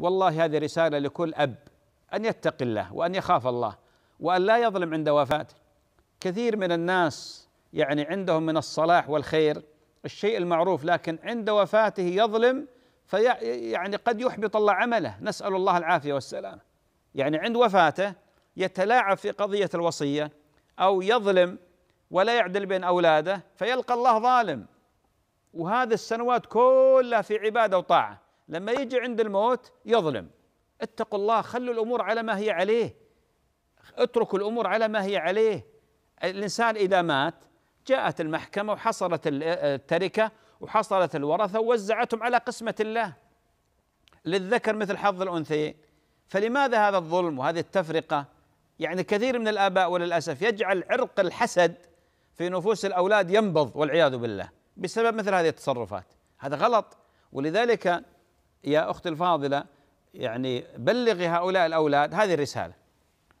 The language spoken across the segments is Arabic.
والله هذه رسالة لكل أب أن يتقي الله وأن يخاف الله وأن لا يظلم عند وفاته كثير من الناس يعني عندهم من الصلاح والخير الشيء المعروف لكن عند وفاته يظلم في يعني قد يحبط الله عمله نسأل الله العافية والسلامة يعني عند وفاته يتلاعب في قضية الوصية أو يظلم ولا يعدل بين أولاده فيلقى الله ظالم وهذه السنوات كلها في عبادة وطاعة لما يجي عند الموت يظلم اتقوا الله خلوا الامور على ما هي عليه اتركوا الامور على ما هي عليه الانسان اذا مات جاءت المحكمه وحصلت التركه وحصلت الورثه ووزعتهم على قسمه الله للذكر مثل حظ الانثيين فلماذا هذا الظلم وهذه التفرقه يعني كثير من الاباء وللاسف يجعل عرق الحسد في نفوس الاولاد ينبض والعياذ بالله بسبب مثل هذه التصرفات هذا غلط ولذلك يا أختي الفاضلة يعني بلغي هؤلاء الأولاد هذه الرسالة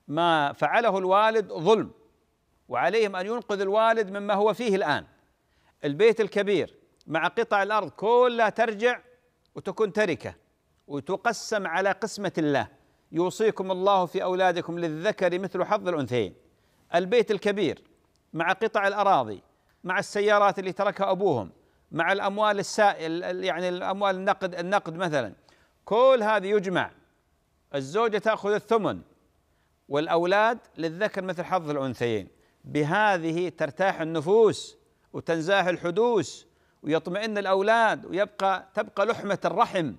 ما فعله الوالد ظلم وعليهم أن ينقذ الوالد مما هو فيه الآن البيت الكبير مع قطع الأرض كلها ترجع وتكون تركة وتقسم على قسمة الله يوصيكم الله في أولادكم للذكر مثل حظ الأنثيين البيت الكبير مع قطع الأراضي مع السيارات اللي تركها أبوهم مع الاموال السائل يعني الاموال النقد النقد مثلا كل هذه يجمع الزوجه تاخذ الثمن والاولاد للذكر مثل حظ الانثيين بهذه ترتاح النفوس وتنزاح الحدوث ويطمئن الاولاد ويبقى تبقى لحمه الرحم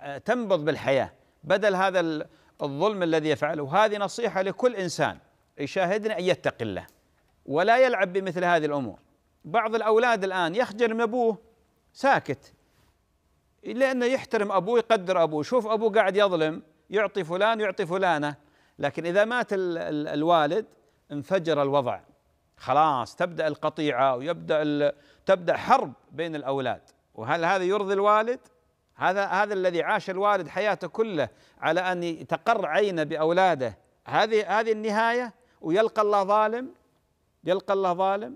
آه، تنبض بالحياه بدل هذا الظلم الذي يفعله هذه نصيحه لكل انسان يشاهدنا ان يتقي الله ولا يلعب بمثل هذه الامور بعض الأولاد الآن يخجل من أبوه ساكت لأنه يحترم أبوه يقدر أبوه شوف أبوه قاعد يظلم يعطي فلان يعطي فلانة لكن إذا مات الـ الـ الوالد انفجر الوضع خلاص تبدأ القطيعة ويبدأ تبدأ حرب بين الأولاد وهل هذا يرضي الوالد؟ هذا هذا الذي عاش الوالد حياته كله على أن تقر عينه بأولاده هذه هذه النهاية ويلقى الله ظالم يلقى الله ظالم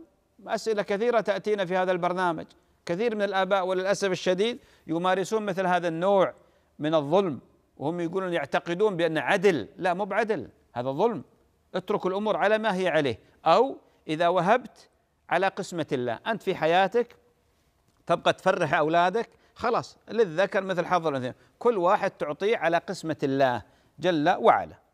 أسئلة كثيرة تأتينا في هذا البرنامج كثير من الآباء وللأسف الشديد يمارسون مثل هذا النوع من الظلم وهم يقولون يعتقدون بأن عدل لا مو بعدل هذا ظلم اترك الأمور على ما هي عليه أو إذا وهبت على قسمة الله أنت في حياتك تبقى تفرح أولادك خلاص للذكر مثل حظ الأنثيين كل واحد تعطيه على قسمة الله جل وعلا